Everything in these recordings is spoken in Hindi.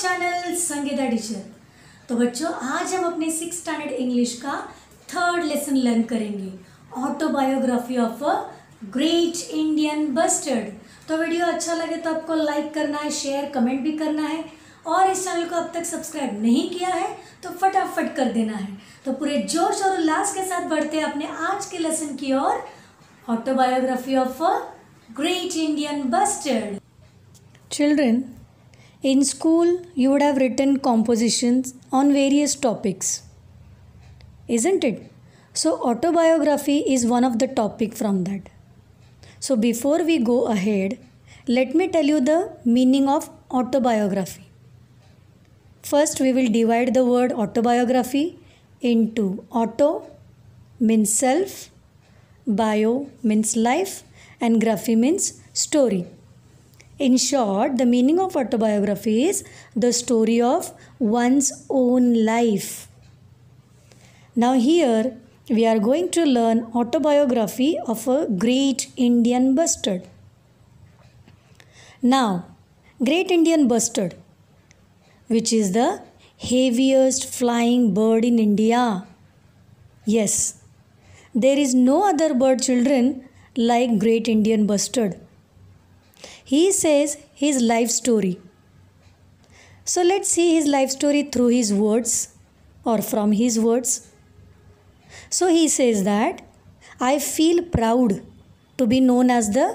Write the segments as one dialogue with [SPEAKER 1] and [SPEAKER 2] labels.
[SPEAKER 1] चैनल संगीता टीचर तो बच्चों आज हम अपने सिक्स स्टैंडर्ड इंग्लिश का थर्ड लेसन लर्न करेंगे autobiography of a great Indian bustard तो वीडियो अच्छा लगे तो आपको लाइक करना है शेयर कमेंट भी करना है और इस चैनल को अब तक सब्सक्राइब नहीं किया है तो फटाफट कर देना है तो पूरे जोश और उल्लास के साथ बढ़ते हैं अपने आज के लेसन की ओर autobiography of a great Indian bustard children In school, you would have written compositions on various topics, isn't it? So, autobiography is one of the topic from that. So, before we go ahead, let me tell you the meaning of autobiography. First, we will divide the word autobiography into auto means self, bio means life, and graphy means story. In short, the meaning of autobiography is the story of one's own life. Now, here we are going to learn autobiography of a great Indian bustard. Now, great Indian bustard, which is the heaviest flying bird in India. Yes, there is no other bird children like great Indian bustard he says his life story. So let's see his life story through his words or from his words. So he says that I feel proud to be known as the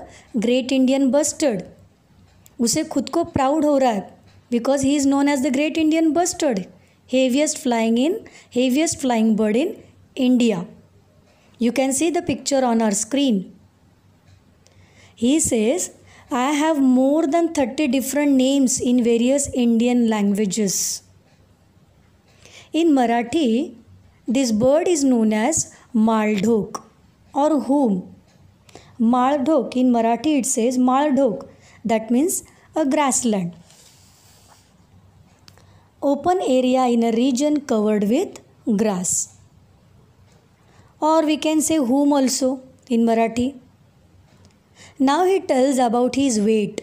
[SPEAKER 1] great Indian bustard. उसे खुद को प्राउड हो रहा है because he is known as the great Indian bustard heaviest flying in heaviest flying bird in India you can see the picture on our screen he says I have more than 30 different names in various Indian languages. In Marathi, this bird is known as Maldhok or Hum. Maldhok, in Marathi it says Maldhok, that means a grassland. Open area in a region covered with grass. Or we can say Hum also in Marathi Now he tells about his weight.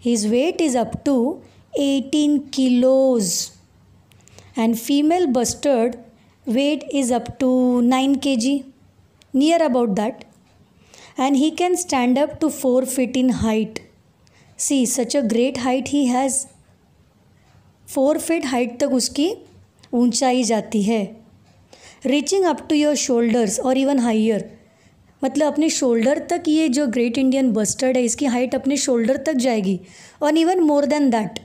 [SPEAKER 1] His weight is up to 18 kilos and female bustard weight is up to 9 kg near about that and he can stand up to 4 feet in height see such a great height he has 4 feet height तक उसकी ऊंचाई जाती है reaching up to your shoulders or even higher मतलब अपने शोल्डर तक ये जो ग्रेट इंडियन बस्टर्ड है इसकी हाइट अपने शोल्डर तक जाएगी और even more than that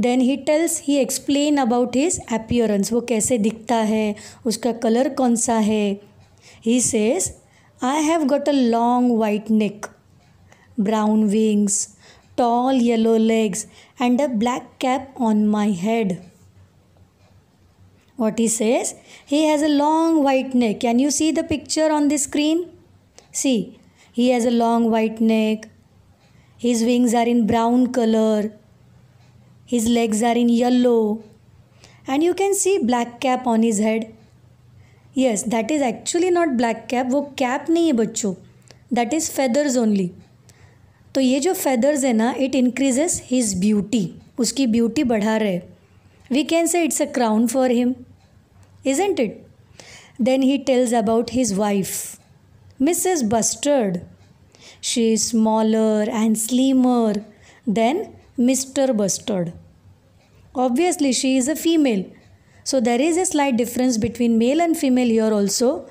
[SPEAKER 1] then he tells he explain about his appearance वो कैसे दिखता है उसका कलर कौन सा है he says I have got a long white neck brown wings tall yellow legs and a black cap on my head What he says? He has a long white neck. Can you see the picture on the screen? See, he has a long white neck. His wings are in brown color. His legs are in yellow. And you can see black cap on his head. Yes, that is actually not black cap. wo cap nahi hai bachcho that is feathers only तो ये जो फेदर्स है ना इट इंक्रीजेस हिज ब्यूटी उसकी ब्यूटी बढ़ा रहे we can say it's a crown for him isn't it? Then he tells about his wife, Mrs. Bustard. She is smaller and slimmer than Mr. Bustard. Obviously, she is a female. So, there is a slight difference between male and female here also.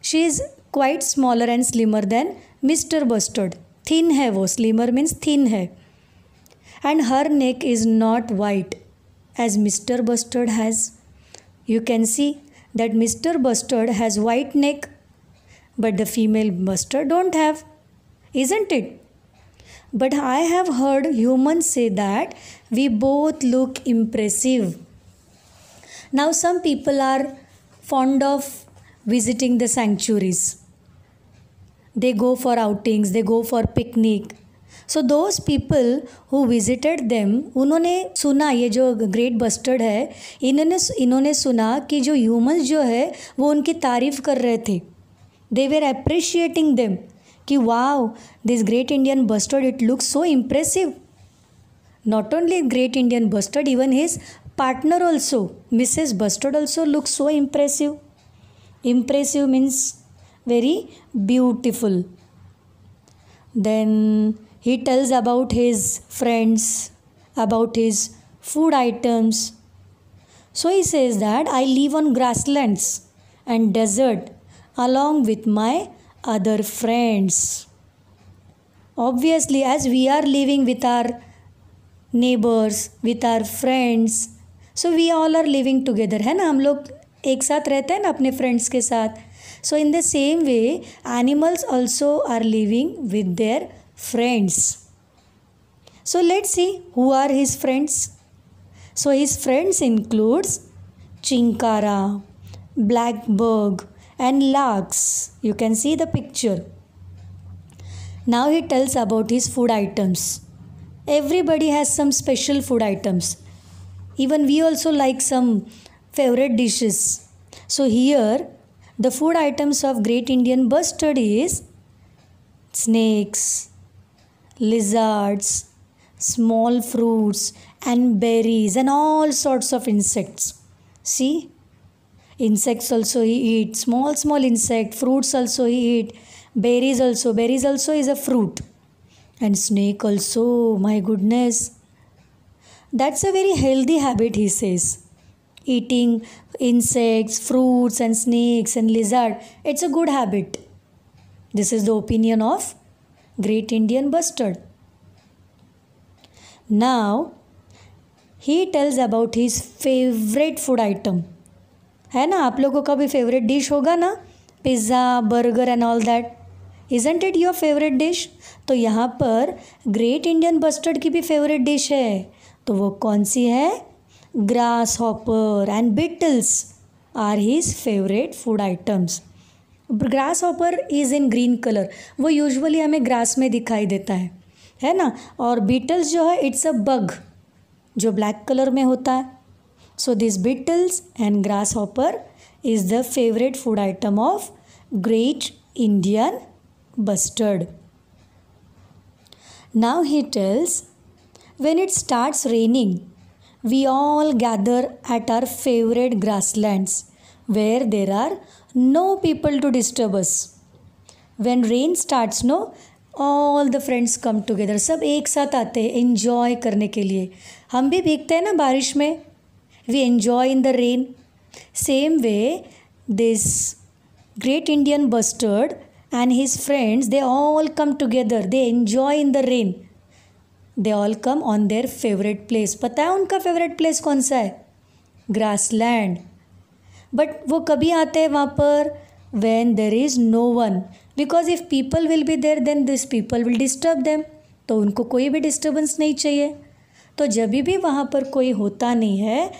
[SPEAKER 1] She is quite smaller and slimmer than Mr. Bustard. Thin hai wo. Slimmer means thin hai. And her neck is not white as Mr. Bustard has. You can see that Mr. Bustard has white neck but the female bustard don't have, isn't it? But I have heard humans say that we both look impressive. Now some people are fond of visiting the sanctuaries. They go for outings, they go for picnic, so those people who visited them उन्होंने सुना ये जो ग्रेट बस्टर्ड है इन्होंने इन्होंने सुना कि जो ह्यूमन जो है वो उनकी तारीफ कर रहे थे दे वेर अप्रिशिएटिंग देम कि wow this great Indian bustard it looks so impressive not only great Indian bustard even his partner also Mrs bustard also look so impressive impressive means very beautiful then He tells about his friends, about his food items. So he says that I live on grasslands and desert along with my other friends. Obviously, as we are living with our neighbors, with our friends, so we all are living together, है ना हम लोग एक साथ रहते हैं ना अपने फ्रेंड्स के साथ so in the same way animals also are living with friends. So let's see who are his friends. So his friends includes Chinkara, Blackbird and Larks. You can see the picture. Now he tells about his food items. Everybody has some special food items. Even we also like some favorite dishes. So here the food items of Great Indian Bustard is snakes, lizards, small fruits, and berries, and all sorts of insects. See, insects also he eat, small, small insect, fruits also he eat, berries also, berries also is a fruit, and snake also, my goodness. That's a very healthy habit, he says. Eating insects, fruits, and snakes and lizard, it's a good habit. This is the opinion of Great Indian Bustard. Now, he tells about his favourite food item है ना आप लोगों का भी फेवरेट डिश होगा ना pizza burger and all that isn't it your favourite dish तो यहाँ पर ग्रेट इंडियन बस्टर्ड की भी फेवरेट डिश है तो वो कौन सी है grasshopper and beetles are his favourite food items grasshopper is in green colour वो यूजुअली हमें ग्रास में दिखाई देता है है ना और बीटल्स जो है इट्स अ बग जो ब्लैक कलर में होता है so this beetles and grasshopper is the favourite food item of great Indian bustard he tells when it it raining we all gather at our favourite grasslands where there are no people to disturb us. When rain starts, no, all the friends come together सब एक साथ आते हैं इन्जॉय करने के लिए हम भी भीगते हैं ना बारिश में we enjoy in the rain same way this great Indian bustard and his friends they all come together they enjoy in the rain they all come on their favourite place पता है उनका फेवरेट प्लेस कौन सा है ग्रास लैंड बट वो कभी आते हैं वहाँ पर when there is no one because if people will be there then this people will disturb them तो उनको कोई भी डिस्टर्बेंस नहीं चाहिए तो जब भी वहाँ पर कोई होता नहीं है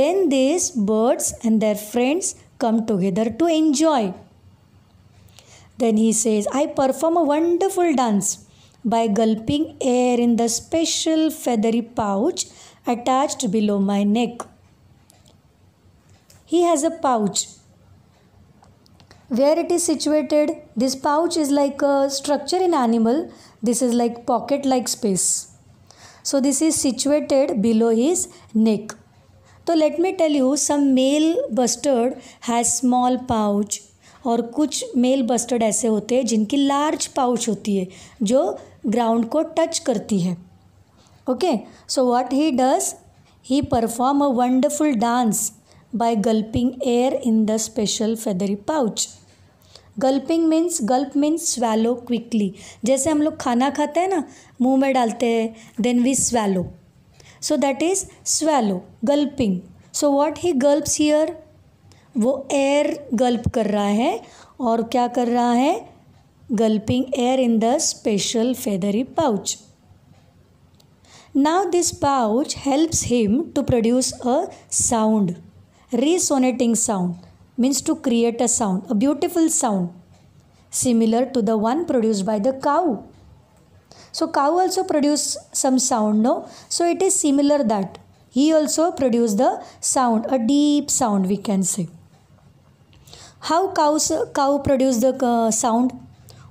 [SPEAKER 1] then this birds and their friends come together to enjoy then he says I perform a wonderful dance by gulping air in the special feathery pouch attached below my neck He has a pouch. Where it is situated, this pouch is like a structure in animal. This is like pocket like space. So this is situated below his neck. so let me tell you some male bustard has small pouch और कुछ मेल बस्टर्ड ऐसे होते हैं जिनकी लार्ज पाउच होती है जो ग्राउंड को टच करती है okay so what he does he perform a wonderful dance by gulping air in the special feathery pouch. Gulping means gulp means swallow quickly जैसे हम लोग खाना खाते हैं ना मुंह में डालते हैं then we swallow so that is swallow gulping so what he gulps here वो एयर गल्प कर रहा है और क्या कर रहा है gulping air in the special feathery pouch now this pouch helps him to produce a sound resonating sound means to create a sound, a beautiful sound, similar to the one produced by the cow. So cow also produce some sound, no? So it is similar that he also produce the sound, a deep sound we can say. How cows cow produce the uh, sound?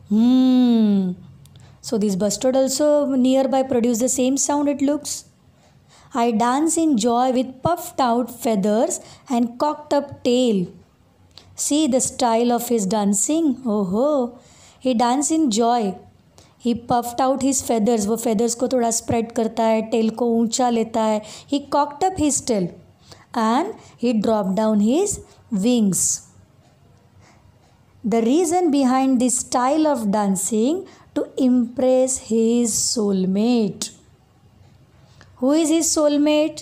[SPEAKER 1] Hmm. So this bustard also nearby produce the same sound it looks. I dance in joy with puffed out feathers and cocked up tail see the style of his dancing Oh ho. He dance in joy he puffed out his feathers वो फेदर्स को थोड़ा स्प्रेड करता है टेल को ऊंचा लेता है he cocked up his tail and he drop down his wings the reason behind this style of dancing to impress his soulmate who is his soulmate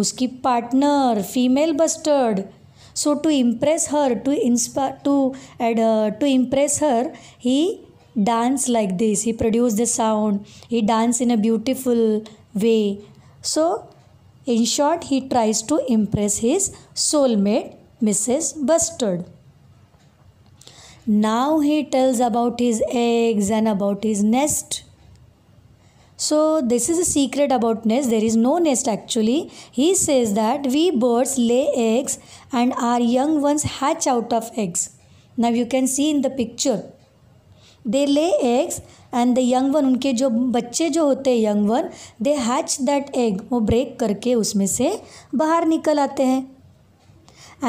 [SPEAKER 1] उसकी partner female bustard so to impress her to inspire to add to impress her he dance like this he produce the sound he dance in a beautiful way so In short, he tries to impress his soulmate, Mrs. Bustard. Now he tells about his eggs and about his nest. So this is a secret about nest. There is no nest actually. He says that we birds lay eggs and our young ones hatch out of eggs. Now you can see in the picture. They lay eggs and the young one उनके जो बच्चे जो होते हैं young one they hatch that egg वो ब्रेक करके उसमें से बाहर निकल आते हैं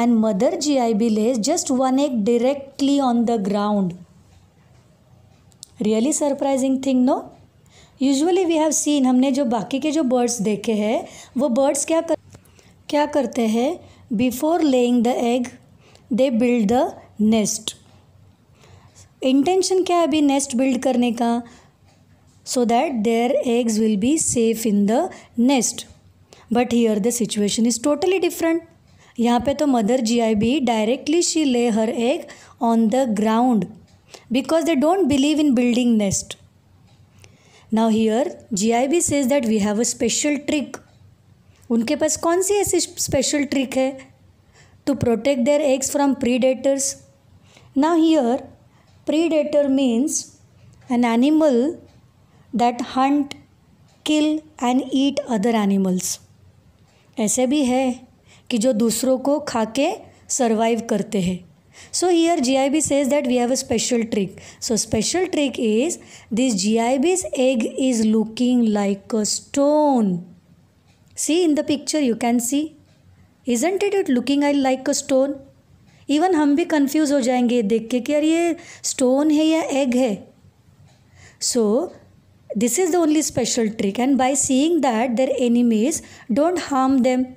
[SPEAKER 1] and mother G I B lays just one egg directly on the ground really surprising thing no usually we have seen हमने जो बाकी के जो बर्ड्स देखे हैं वो बर्ड्स क्या कर क्या करते हैं before laying the egg they build the nest intention क्या है अभी नेस्ट बिल्ड करने का so that their eggs will be safe in the nest but here the situation is totally different यहाँ पे तो mother G I B directly she lay her egg on the ground because they don't believe in building nest now here B says that we have a special trick उनके पास कौन सी ऐसी स्पेशल ट्रिक है to protect their eggs from predators now here predator means an animal that hunt kill and eat other animals ऐसे भी है कि जो दूसरों को खा के सर्वाइव करते हैं So here GIB says that we have a special trick. So special trick is this GIB's egg is looking like a stone. See in the picture you can see. Isn't it, it looking like a stone? Even we confused confuse confused that it is a stone or egg. है? So this is the only special trick and by seeing that their enemies don't harm them.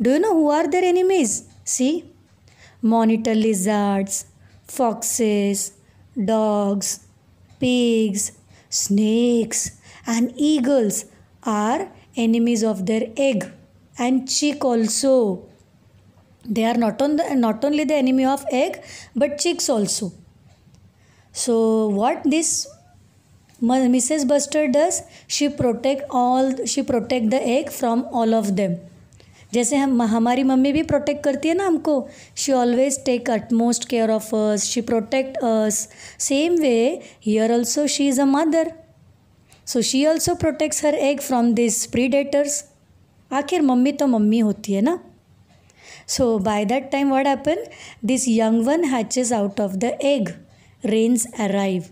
[SPEAKER 1] Do you know who are their enemies? See monitor lizards, foxes, dogs, pigs, snakes, and eagles are enemies of their egg and chick also. They are not, on the, not only the enemy of egg but chicks also. So what this Mrs. Buster does? She protect all. She protect the egg from all of them. जैसे हम हमारी मम्मी भी प्रोटेक्ट करती है ना हमको she always take utmost care of us she protect us same way here also she is a mother so she also protects her egg from this predators आखिर मम्मी तो मम्मी होती है ना so by that time what happen this young one hatches out of the egg rains arrive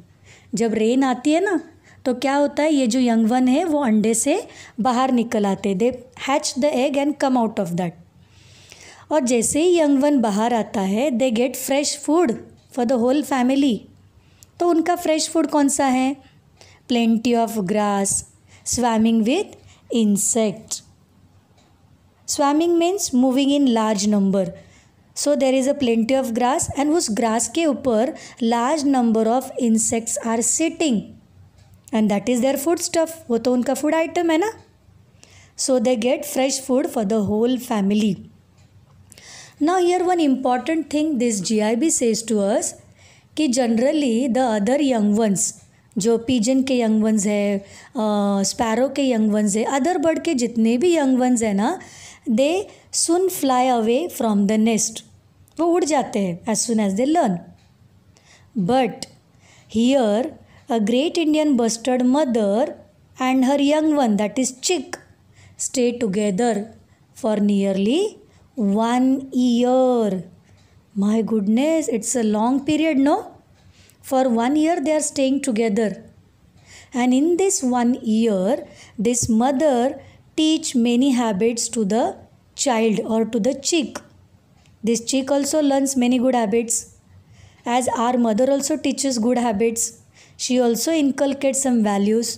[SPEAKER 1] जब रेन आती है ना तो क्या होता है ये जो यंग वन है वो अंडे से बाहर निकल आते they hatch the egg and come out of that और जैसे ही यंग वन बाहर आता है they get fresh food for the whole family तो उनका फ्रेश फूड कौन सा है plenty of grass swarming with insect swarming means moving in large number so there is a plenty of grass and उस ग्रास के ऊपर large number of insects are sitting and that is their food stuff वो तो उनका फूड आइटम है ना so they get fresh food for the whole family now here one important thing this G I B says to us कि generally the other young ones जो पीजन के यंग वंस है स्पैरो के यंग वंस है अदर बर्ड के जितने भी यंग वंस हैं ना they soon fly away from the nest वो उड़ जाते हैं as soon as they learn but here A great Indian bustard mother and her young one, that is Chick, stay together for nearly one year. My goodness, it's a long period, no? For one year, they are staying together. And in this one year, this mother teach many habits to the child or to the chick. This chick also learns many good habits, as our mother also teaches good habits. She also inculcate some values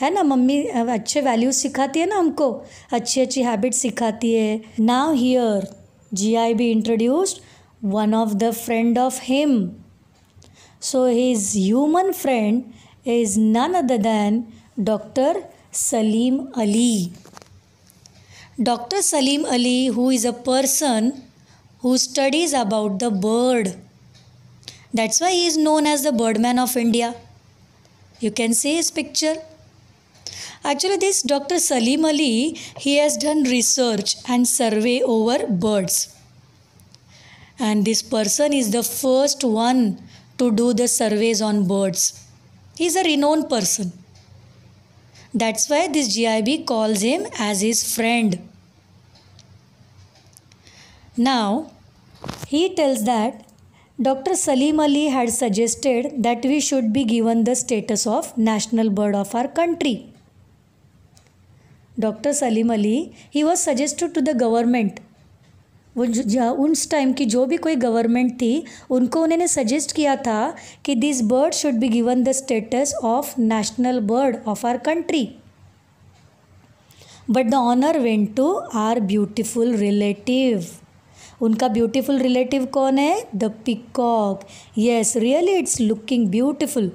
[SPEAKER 1] है ना मम्मी अच्छे वैल्यूज़ सिखाती है ना हमको अच्छी अच्छी हैबिट सिखाती है now here G I B introduced one of the friend of him so his human friend is none other than doctor Salim Ali Dr. Salim Ali, who is a person who studies about the bird. That's why he is known as the Birdman of India. You can see his picture. Actually, this Dr. Salim Ali, he has done research and survey over birds. And this person is the first one to do the surveys on birds. He's a renowned person. That's why this GIB calls him as his friend. Now, he tells that doctor Salim Ali had suggested that we should be given the status of national bird of our country doctor Salim Ali he was suggested to the government उन टाइम की जो भी कोई गवर्नमेंट थी उनको उन्होंने सजेस्ट किया था कि this bird should be given the status of national bird of our country but the honour went to our beautiful relative उनका ब्यूटीफुल रिलेटिव कौन है the peacock yes really it's looking beautiful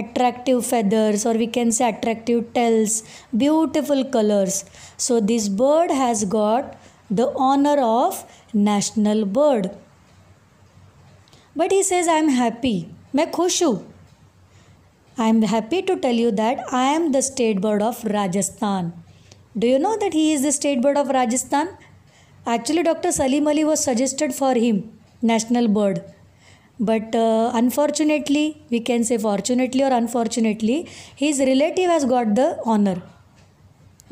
[SPEAKER 1] attractive feathers or we can say attractive tails beautiful colors so this bird has got the honor of national bird but he says i am happy मैं खुश हूँ I am happy to tell you that I am the state bird of Rajasthan do you know that he is the state bird of Rajasthan Actually, Dr. Salim Ali was suggested for him, national bird. But uh, unfortunately, we can say fortunately or unfortunately, his relative has got the honor.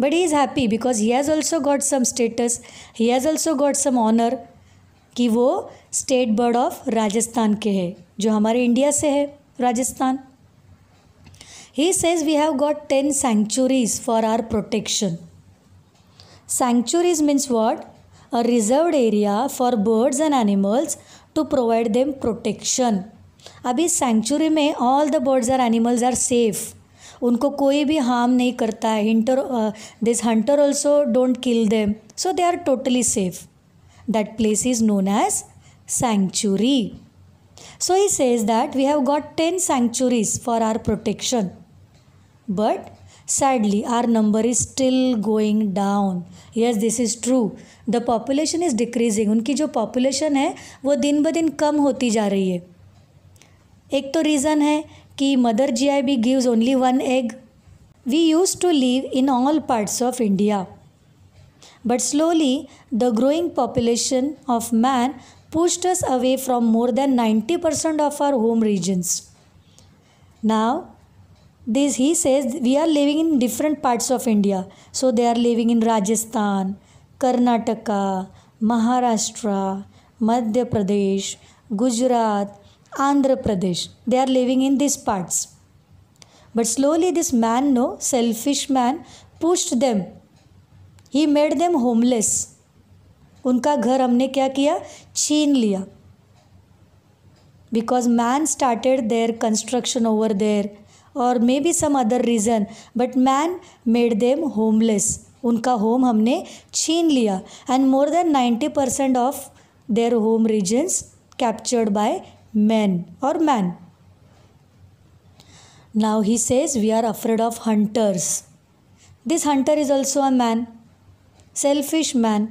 [SPEAKER 1] But he is happy because he has also got some status, he has also got some honor कि वो स्टेट बर्ड ऑफ राजस्थान के हैं जो हमारे इंडिया से है Rajasthan he says we have got ten sanctuaries for our protection sanctuaries means what a reserved area for birds and animals to provide them protection. अब इस सेंचुरी में ऑल द बर्ड्स और एनिमल्स आर सेफ उनको कोई भी हार्म नहीं करता है hunter this hunter also don't kill them so they are totally safe that place is known as sanctuary. So he says that we have got 10 sanctuaries for our protection. But Sadly, our number is still going down. Yes, this is true. The population is decreasing. उनकी जो population है वो दिन ब दिन कम होती जा रही है एक तो रीज़न है कि mother G I B gives only one egg we use to live in all parts of India but slowly the growing population of man pushed us away from more than 90% of our home regions. Now, this he says we are living in different parts of india so they are living in rajasthan karnataka maharashtra madhya pradesh gujarat andhra pradesh they are living in these parts but slowly this man no selfish man pushed them he made them homeless उनका घर हमने क्या किया छीन लिया because man started their construction over there और maybe some other reason but man made them homeless उनका होम हमने छीन लिया and more than ninety percent of their home regions captured by man और man now he says we are afraid of hunters this hunter is also a man selfish man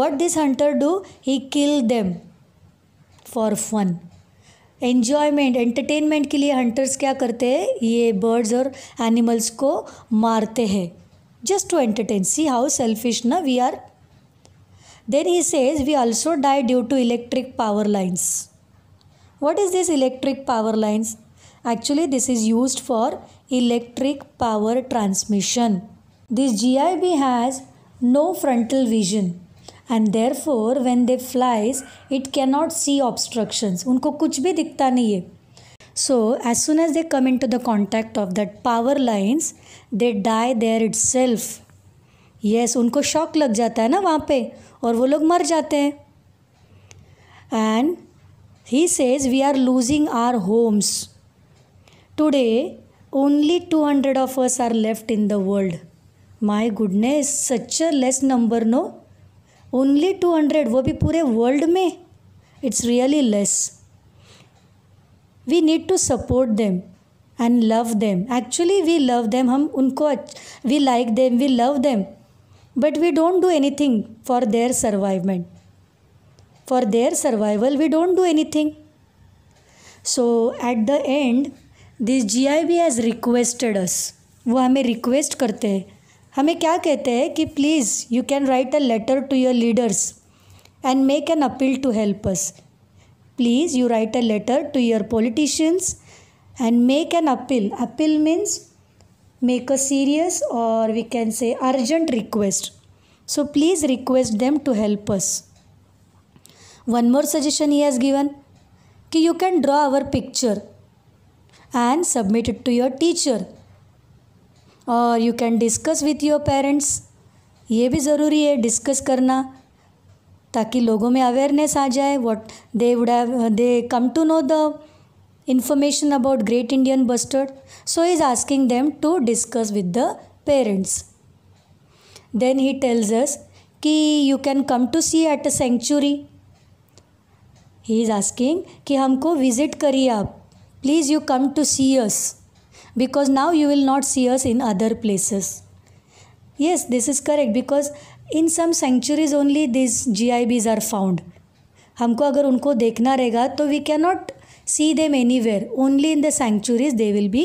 [SPEAKER 1] what this hunter do he kill them for fun enjoyment entertainment के लिए हंटर्स क्या करते हैं ये बर्ड्स और एनिमल्स को मारते हैं just to entertain see how selfish ना we are then he says we also die due to electric power lines what is this electric power lines actually this is use for electric power transmission this G I B has no frontal vision and therefore when they flies it cannot see obstructions उनको कुछ भी दिखता नहीं है so as soon as they come in to the contact of that power lines they die there itself yes उनको शॉक लग जाता है ना वहाँ पे और वो लोग मर जाते हैं and he says we are losing our homes today only two hundred of us are left in the world my goodness such a less number no only two hundred वो भी पूरे वर्ल्ड में it's really less we need to support them and love them actually we love them हम उनको we like them we love them but we don't do anything for their सर्वाइवमेंट we don't do anything so at the end this G I B has requested us वो हमें रिक्वेस्ट करते हैं हमें क्या कहते हैं कि please you can write a letter to your leaders and make an appeal to help us please you write a letter to your politicians and make an appeal appeal means make a serious और we can say urgent request so please request them to help us one more suggestion he has given कि you can draw our picture and submit it to your teacher और you can discuss with your parents ये भी ज़रूरी है डिस्कस करना ताकि लोगों में अवेयरनेस आ जाए what they would have they come to know the information about great Indian bustard so is asking them to discuss with the parents then he tells us कि you can come to see at a sanctuary he is asking कि हमको विजिट करिए आप please you come to see us because now you will not see us in other places. Yes, this is correct because in some sanctuaries only these GIBs are found. हमको अगर उनको देखना रहेगा तो we can not see them anywhere only in the sanctuaries they will be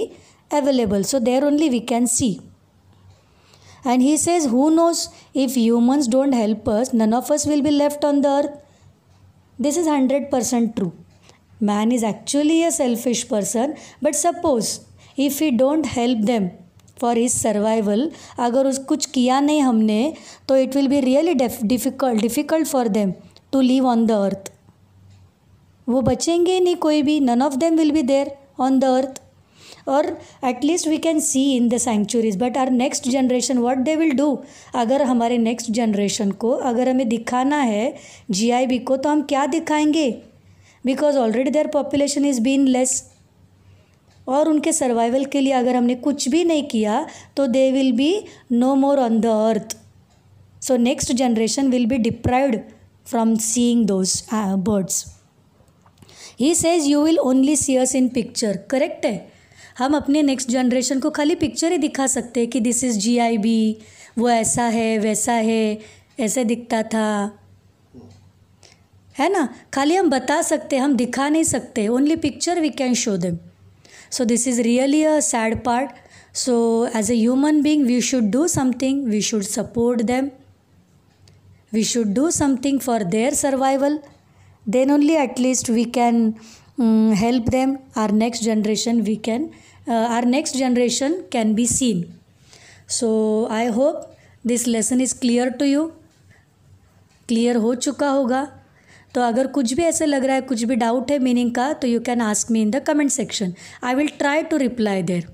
[SPEAKER 1] available so there only we and he says who knows if humans don't help us none of us will be left on the earth this is 100% true man is actually a selfish person but suppose if you don't help them for his survival अगर उस कुछ किया नहीं हमने तो it will be really difficult difficult for them to live on the earth वो बचेंगे नहीं कोई भी none of them will be there on the earth और at least we can see in the sanctuaries but our next generation what they will do अगर हमारे नेक्स्ट जनरेशन को अगर हमें दिखाना है जी आई बी को तो हम क्या दिखाएंगे because already their population is been less और उनके सर्वाइवल के लिए अगर हमने कुछ भी नहीं किया तो they will be no more on the earth so next generation will be deprived from seeing those birds he says you will only see us in picture correct है हम अपने नेक्स्ट जनरेशन को खाली पिक्चर ही दिखा सकते हैं कि this is G I B वो ऐसा है वैसा है ऐसे दिखता था है ना खाली हम बता सकते हम दिखा नहीं सकते only picture we can show them so this is really a sad part so as a human being we should do something we should support them we should do something for their survival then only at least we can um, help them our next generation we can uh, our next generation can be seen so i hope this lesson is clear to you Clear हो चुका होगा तो अगर कुछ भी ऐसे लग रहा है कुछ भी डाउट है मीनिंग का तो you can ask me in the comment section I will try to reply there